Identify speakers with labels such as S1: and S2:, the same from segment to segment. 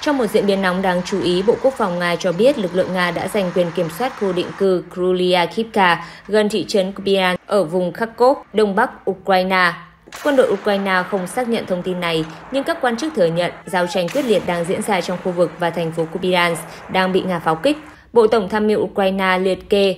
S1: Trong một diễn biến nóng đáng chú ý, Bộ Quốc phòng Nga cho biết lực lượng Nga đã giành quyền kiểm soát khu định cư Krulia Kivka gần thị trấn Kupian ở vùng Kharkov, đông bắc Ukraine. Quân đội Ukraine không xác nhận thông tin này, nhưng các quan chức thừa nhận giao tranh quyết liệt đang diễn ra trong khu vực và thành phố Kupiansk đang bị Nga pháo kích. Bộ Tổng tham mưu Ukraine liệt kê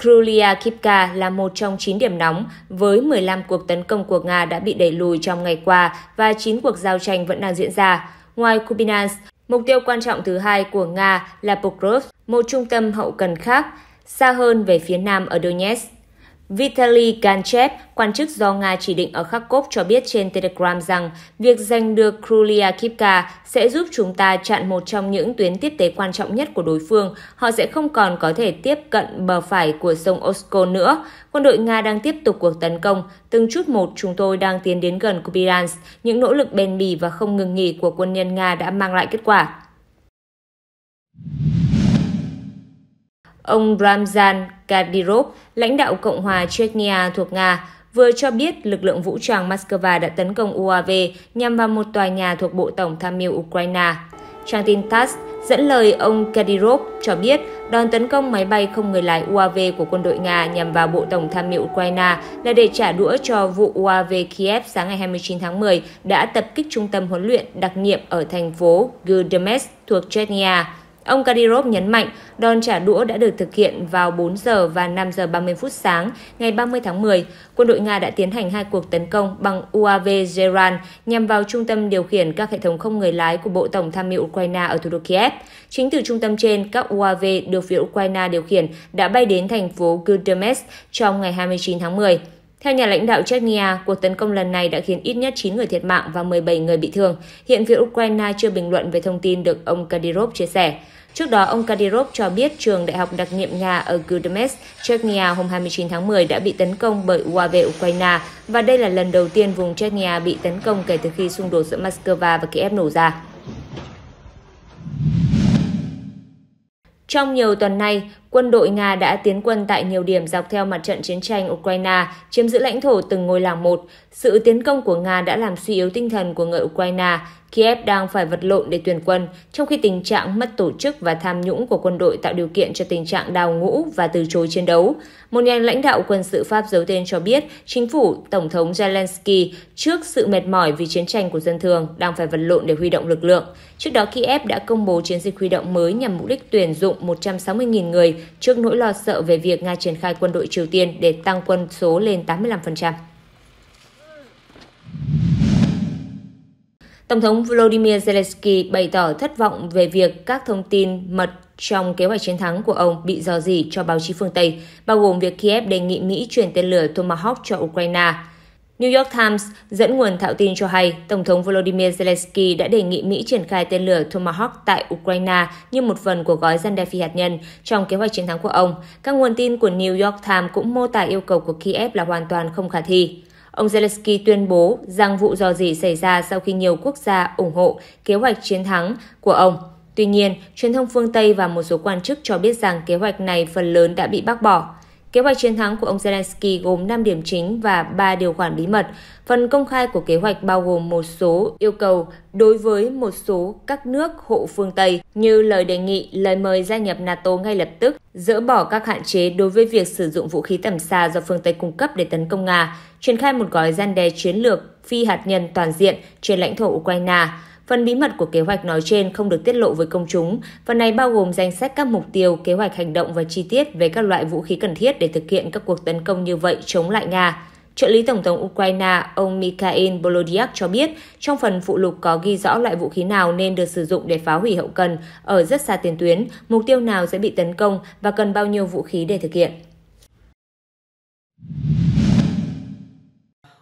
S1: Krulia Kivka là một trong 9 điểm nóng, với 15 cuộc tấn công của Nga đã bị đẩy lùi trong ngày qua và 9 cuộc giao tranh vẫn đang diễn ra. Ngoài Kupinans, Mục tiêu quan trọng thứ hai của Nga là Pokrovsk, một trung tâm hậu cần khác, xa hơn về phía nam ở Donetsk. Vitaly Ganchev, quan chức do Nga chỉ định ở Kharkov cho biết trên Telegram rằng việc giành được Krulia Krylyakivka sẽ giúp chúng ta chặn một trong những tuyến tiếp tế quan trọng nhất của đối phương. Họ sẽ không còn có thể tiếp cận bờ phải của sông Oskol nữa. Quân đội Nga đang tiếp tục cuộc tấn công. Từng chút một chúng tôi đang tiến đến gần Kupiansk. Những nỗ lực bền bỉ và không ngừng nghỉ của quân nhân Nga đã mang lại kết quả. Ông Ramzan Kadyrov, lãnh đạo Cộng hòa Chechnya thuộc Nga, vừa cho biết lực lượng vũ trang Moscow đã tấn công UAV nhằm vào một tòa nhà thuộc Bộ Tổng tham mưu Ukraine. Trang tin TASS dẫn lời ông Kadyrov cho biết đòn tấn công máy bay không người lái UAV của quân đội Nga nhằm vào Bộ Tổng tham mưu Ukraine là để trả đũa cho vụ UAV Kiev sáng ngày 29 tháng 10 đã tập kích trung tâm huấn luyện đặc nhiệm ở thành phố Gudemets thuộc Chechnya. Ông Kadyrov nhấn mạnh đòn trả đũa đã được thực hiện vào 4 giờ và 5 giờ 30 phút sáng ngày 30 tháng 10. Quân đội Nga đã tiến hành hai cuộc tấn công bằng UAV Zeran nhằm vào trung tâm điều khiển các hệ thống không người lái của Bộ Tổng tham mưu Ukraine ở thủ đô Kiev. Chính từ trung tâm trên, các UAV được phía Ukraine điều khiển đã bay đến thành phố Gudermes trong ngày 29 tháng 10. Theo nhà lãnh đạo Chechnya, cuộc tấn công lần này đã khiến ít nhất 9 người thiệt mạng và 17 người bị thương. Hiện phía Ukraine chưa bình luận về thông tin được ông Kadyrov chia sẻ. Trước đó, ông Kadyrov cho biết trường đại học đặc nhiệm Nga ở Gudemets, Chechnya hôm 29 tháng 10 đã bị tấn công bởi UAV Ukraine và đây là lần đầu tiên vùng Chechnya bị tấn công kể từ khi xung đột giữa Moscow và Kiev nổ ra. Trong nhiều tuần nay, quân đội Nga đã tiến quân tại nhiều điểm dọc theo mặt trận chiến tranh Ukraine, chiếm giữ lãnh thổ từng ngôi làng một. Sự tiến công của Nga đã làm suy yếu tinh thần của người Ukraine. Kiev đang phải vật lộn để tuyển quân, trong khi tình trạng mất tổ chức và tham nhũng của quân đội tạo điều kiện cho tình trạng đào ngũ và từ chối chiến đấu. Một nhà lãnh đạo quân sự Pháp giấu tên cho biết, chính phủ Tổng thống Zelensky trước sự mệt mỏi vì chiến tranh của dân thường đang phải vật lộn để huy động lực lượng. Trước đó, Kiev đã công bố chiến dịch huy động mới nhằm mục đích tuyển dụng 160.000 người trước nỗi lo sợ về việc Nga triển khai quân đội Triều Tiên để tăng quân số lên 85%. Tổng thống Volodymyr Zelensky bày tỏ thất vọng về việc các thông tin mật trong kế hoạch chiến thắng của ông bị dò dỉ cho báo chí phương Tây, bao gồm việc Kiev đề nghị Mỹ chuyển tên lửa Tomahawk cho Ukraine. New York Times dẫn nguồn thạo tin cho hay Tổng thống Volodymyr Zelensky đã đề nghị Mỹ triển khai tên lửa Tomahawk tại Ukraine như một phần của gói gian đe phi hạt nhân trong kế hoạch chiến thắng của ông. Các nguồn tin của New York Times cũng mô tả yêu cầu của Kiev là hoàn toàn không khả thi. Ông Zelensky tuyên bố rằng vụ dò dỉ xảy ra sau khi nhiều quốc gia ủng hộ kế hoạch chiến thắng của ông. Tuy nhiên, truyền thông phương Tây và một số quan chức cho biết rằng kế hoạch này phần lớn đã bị bác bỏ. Kế hoạch chiến thắng của ông Zelensky gồm 5 điểm chính và 3 điều khoản bí mật. Phần công khai của kế hoạch bao gồm một số yêu cầu đối với một số các nước hộ phương Tây như lời đề nghị lời mời gia nhập NATO ngay lập tức, dỡ bỏ các hạn chế đối với việc sử dụng vũ khí tầm xa do phương Tây cung cấp để tấn công Nga, triển khai một gói gian đe chiến lược phi hạt nhân toàn diện trên lãnh thổ Ukraine. Phần bí mật của kế hoạch nói trên không được tiết lộ với công chúng. Phần này bao gồm danh sách các mục tiêu, kế hoạch hành động và chi tiết về các loại vũ khí cần thiết để thực hiện các cuộc tấn công như vậy chống lại Nga. Trợ lý Tổng thống Ukraine ông Mikhail Bolodyak cho biết trong phần phụ lục có ghi rõ loại vũ khí nào nên được sử dụng để phá hủy hậu cần ở rất xa tiền tuyến, mục tiêu nào sẽ bị tấn công và cần bao nhiêu vũ khí để thực hiện.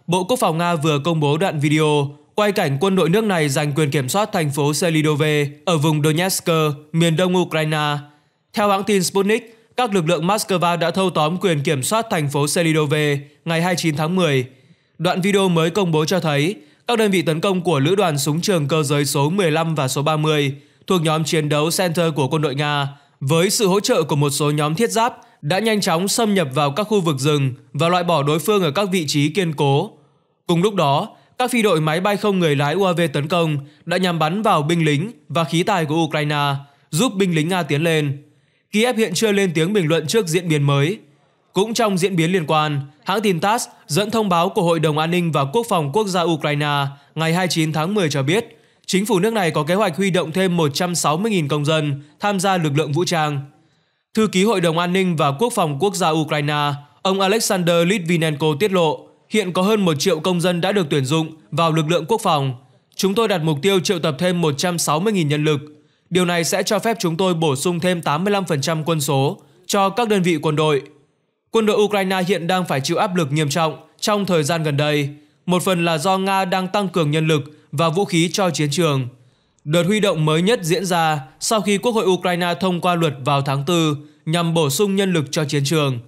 S2: Bộ Quốc phòng Nga vừa công bố đoạn video quay cảnh quân đội nước này giành quyền kiểm soát thành phố Selidove ở vùng Donetsk, miền đông Ukraine. Theo hãng tin Sputnik, các lực lượng Moscow đã thâu tóm quyền kiểm soát thành phố Selidove ngày 29 tháng 10. Đoạn video mới công bố cho thấy các đơn vị tấn công của lữ đoàn súng trường cơ giới số 15 và số 30 thuộc nhóm chiến đấu Center của quân đội Nga với sự hỗ trợ của một số nhóm thiết giáp đã nhanh chóng xâm nhập vào các khu vực rừng và loại bỏ đối phương ở các vị trí kiên cố. Cùng lúc đó, các phi đội máy bay không người lái UAV tấn công đã nhằm bắn vào binh lính và khí tài của Ukraine, giúp binh lính Nga tiến lên. Kiev hiện chưa lên tiếng bình luận trước diễn biến mới. Cũng trong diễn biến liên quan, hãng tin TASS dẫn thông báo của Hội đồng An ninh và Quốc phòng quốc gia Ukraine ngày 29 tháng 10 cho biết, chính phủ nước này có kế hoạch huy động thêm 160.000 công dân tham gia lực lượng vũ trang. Thư ký Hội đồng An ninh và Quốc phòng quốc gia Ukraine, ông Alexander Litvinenko tiết lộ, Hiện có hơn 1 triệu công dân đã được tuyển dụng vào lực lượng quốc phòng. Chúng tôi đặt mục tiêu triệu tập thêm 160.000 nhân lực. Điều này sẽ cho phép chúng tôi bổ sung thêm 85% quân số cho các đơn vị quân đội. Quân đội Ukraine hiện đang phải chịu áp lực nghiêm trọng trong thời gian gần đây, một phần là do Nga đang tăng cường nhân lực và vũ khí cho chiến trường. Đợt huy động mới nhất diễn ra sau khi Quốc hội Ukraine thông qua luật vào tháng 4 nhằm bổ sung nhân lực cho chiến trường.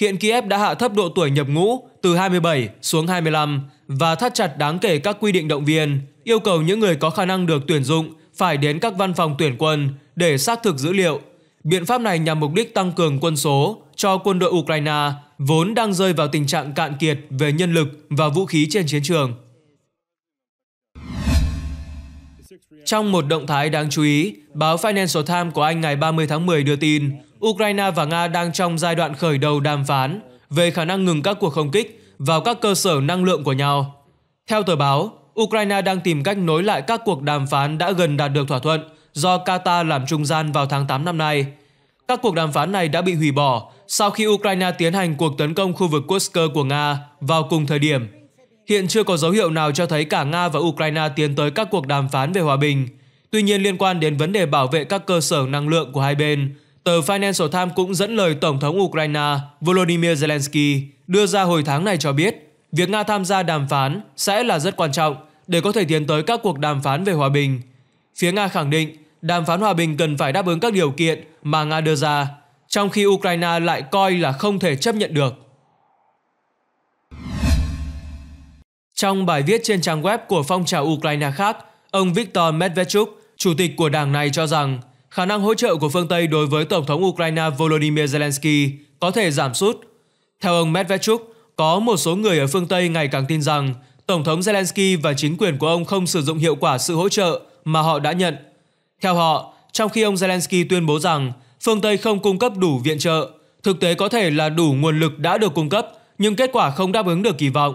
S2: Hiện Kiev đã hạ thấp độ tuổi nhập ngũ từ 27 xuống 25 và thắt chặt đáng kể các quy định động viên, yêu cầu những người có khả năng được tuyển dụng phải đến các văn phòng tuyển quân để xác thực dữ liệu. Biện pháp này nhằm mục đích tăng cường quân số cho quân đội Ukraine vốn đang rơi vào tình trạng cạn kiệt về nhân lực và vũ khí trên chiến trường. Trong một động thái đáng chú ý, báo Financial Times của Anh ngày 30 tháng 10 đưa tin Ukraine và Nga đang trong giai đoạn khởi đầu đàm phán về khả năng ngừng các cuộc không kích vào các cơ sở năng lượng của nhau. Theo tờ báo, Ukraine đang tìm cách nối lại các cuộc đàm phán đã gần đạt được thỏa thuận do Qatar làm trung gian vào tháng 8 năm nay. Các cuộc đàm phán này đã bị hủy bỏ sau khi Ukraine tiến hành cuộc tấn công khu vực Kursk của Nga vào cùng thời điểm. Hiện chưa có dấu hiệu nào cho thấy cả Nga và Ukraine tiến tới các cuộc đàm phán về hòa bình. Tuy nhiên liên quan đến vấn đề bảo vệ các cơ sở năng lượng của hai bên, Tờ Financial Times cũng dẫn lời Tổng thống Ukraine Volodymyr Zelensky đưa ra hồi tháng này cho biết việc Nga tham gia đàm phán sẽ là rất quan trọng để có thể tiến tới các cuộc đàm phán về hòa bình. Phía Nga khẳng định đàm phán hòa bình cần phải đáp ứng các điều kiện mà Nga đưa ra, trong khi Ukraine lại coi là không thể chấp nhận được. Trong bài viết trên trang web của phong trào Ukraine khác, ông Viktor Medvedchuk, chủ tịch của đảng này cho rằng khả năng hỗ trợ của phương Tây đối với Tổng thống Ukraine Volodymyr Zelensky có thể giảm sút. Theo ông Medvedchuk, có một số người ở phương Tây ngày càng tin rằng Tổng thống Zelensky và chính quyền của ông không sử dụng hiệu quả sự hỗ trợ mà họ đã nhận. Theo họ, trong khi ông Zelensky tuyên bố rằng phương Tây không cung cấp đủ viện trợ, thực tế có thể là đủ nguồn lực đã được cung cấp nhưng kết quả không đáp ứng được kỳ vọng.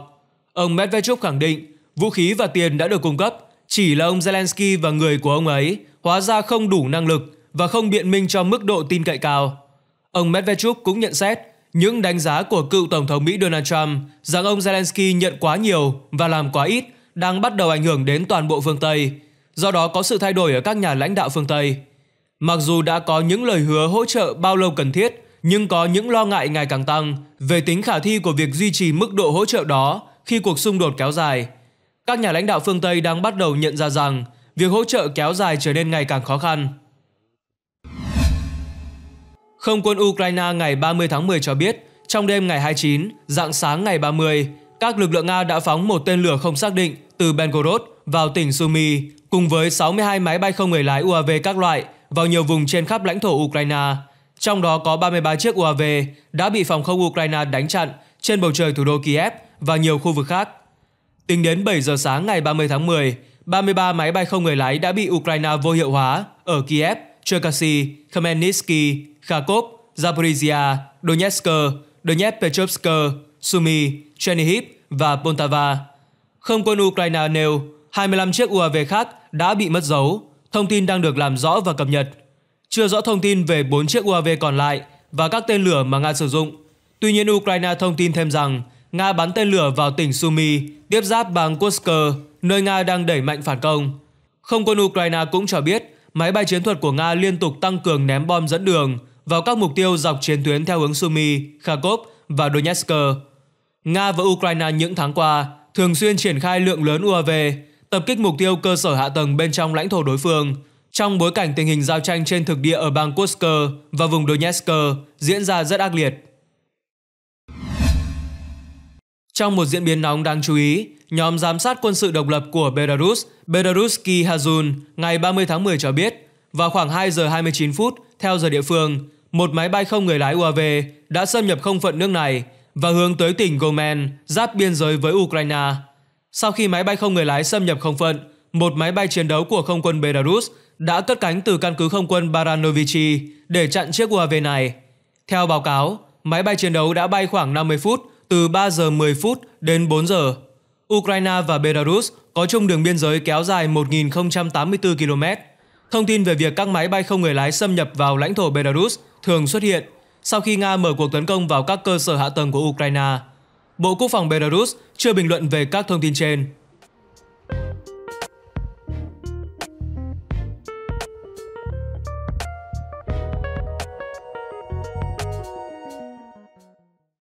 S2: Ông Medvedchuk khẳng định vũ khí và tiền đã được cung cấp, chỉ là ông Zelensky và người của ông ấy hóa ra không đủ năng lực và không biện minh cho mức độ tin cậy cao. Ông Medvedchuk cũng nhận xét những đánh giá của cựu Tổng thống Mỹ Donald Trump rằng ông Zelensky nhận quá nhiều và làm quá ít đang bắt đầu ảnh hưởng đến toàn bộ phương Tây, do đó có sự thay đổi ở các nhà lãnh đạo phương Tây. Mặc dù đã có những lời hứa hỗ trợ bao lâu cần thiết, nhưng có những lo ngại ngày càng tăng về tính khả thi của việc duy trì mức độ hỗ trợ đó khi cuộc xung đột kéo dài. Các nhà lãnh đạo phương Tây đang bắt đầu nhận ra rằng việc hỗ trợ kéo dài trở nên ngày càng khó khăn. Không quân Ukraine ngày 30 tháng 10 cho biết, trong đêm ngày 29, dạng sáng ngày 30, các lực lượng Nga đã phóng một tên lửa không xác định từ Belgorod vào tỉnh Sumy cùng với 62 máy bay không người lái UAV các loại vào nhiều vùng trên khắp lãnh thổ Ukraine. Trong đó có 33 chiếc UAV đã bị phòng không Ukraine đánh chặn trên bầu trời thủ đô Kiev và nhiều khu vực khác. Tính đến 7 giờ sáng ngày 30 tháng 10, 33 máy bay không người lái đã bị Ukraine vô hiệu hóa ở Kiev, Cherkasy, Khmelnytsky, Kharkov, Zaporizhia, Donetsk, donetsk Dnepropetrovsk, Sumy, Chernihiv và Poltava. Không quân Ukraine nêu 25 chiếc UAV khác đã bị mất dấu, thông tin đang được làm rõ và cập nhật. Chưa rõ thông tin về 4 chiếc UAV còn lại và các tên lửa mà Nga sử dụng. Tuy nhiên, Ukraine thông tin thêm rằng Nga bắn tên lửa vào tỉnh Sumy, tiếp giáp bang Kursk, nơi Nga đang đẩy mạnh phản công. Không quân Ukraine cũng cho biết máy bay chiến thuật của Nga liên tục tăng cường ném bom dẫn đường vào các mục tiêu dọc chiến tuyến theo hướng Sumy, Kharkov và Donetsk. Nga và Ukraine những tháng qua thường xuyên triển khai lượng lớn UAV, tập kích mục tiêu cơ sở hạ tầng bên trong lãnh thổ đối phương, trong bối cảnh tình hình giao tranh trên thực địa ở bang Kursk và vùng Donetsk diễn ra rất ác liệt. Trong một diễn biến nóng đáng chú ý, nhóm giám sát quân sự độc lập của Belarus, Belaruski Hazun, ngày 30 tháng 10 cho biết, vào khoảng 2 giờ 29 phút theo giờ địa phương, một máy bay không người lái UAV đã xâm nhập không phận nước này và hướng tới tỉnh Gomen, giáp biên giới với Ukraine. Sau khi máy bay không người lái xâm nhập không phận, một máy bay chiến đấu của không quân Belarus đã cất cánh từ căn cứ không quân Baranovichi để chặn chiếc UAV này. Theo báo cáo, máy bay chiến đấu đã bay khoảng 50 phút từ 3 giờ 10 phút đến 4 giờ. Ukraine và Belarus có chung đường biên giới kéo dài 1.084 km. Thông tin về việc các máy bay không người lái xâm nhập vào lãnh thổ Belarus thường xuất hiện sau khi Nga mở cuộc tấn công vào các cơ sở hạ tầng của Ukraine. Bộ Quốc phòng Belarus chưa bình luận về các thông tin trên.